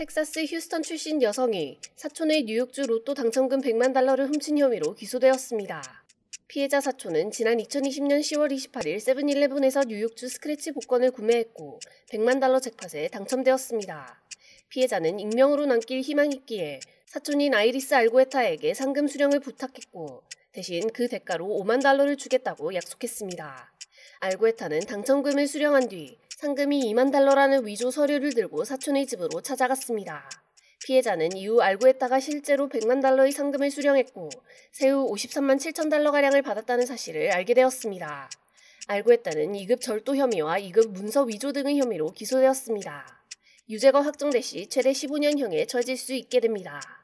텍사스 휴스턴 출신 여성이 사촌의 뉴욕주 로또 당첨금 100만 달러를 훔친 혐의로 기소되었습니다. 피해자 사촌은 지난 2020년 10월 28일 세븐일레븐에서 뉴욕주 스크래치 복권을 구매했고 100만 달러 잭팟에 당첨되었습니다. 피해자는 익명으로 남길 희망이 있기에 사촌인 아이리스 알고에타에게 상금 수령을 부탁했고 대신 그 대가로 5만 달러를 주겠다고 약속했습니다. 알고에타는 당첨금을 수령한 뒤 상금이 2만 달러라는 위조 서류를 들고 사촌의 집으로 찾아갔습니다. 피해자는 이후 알고에타가 실제로 100만 달러의 상금을 수령했고 새우 53만 7천 달러가량을 받았다는 사실을 알게 되었습니다. 알고에타는 2급 절도 혐의와 2급 문서 위조 등의 혐의로 기소되었습니다. 유죄가 확정될 시 최대 15년형에 처질 수 있게 됩니다.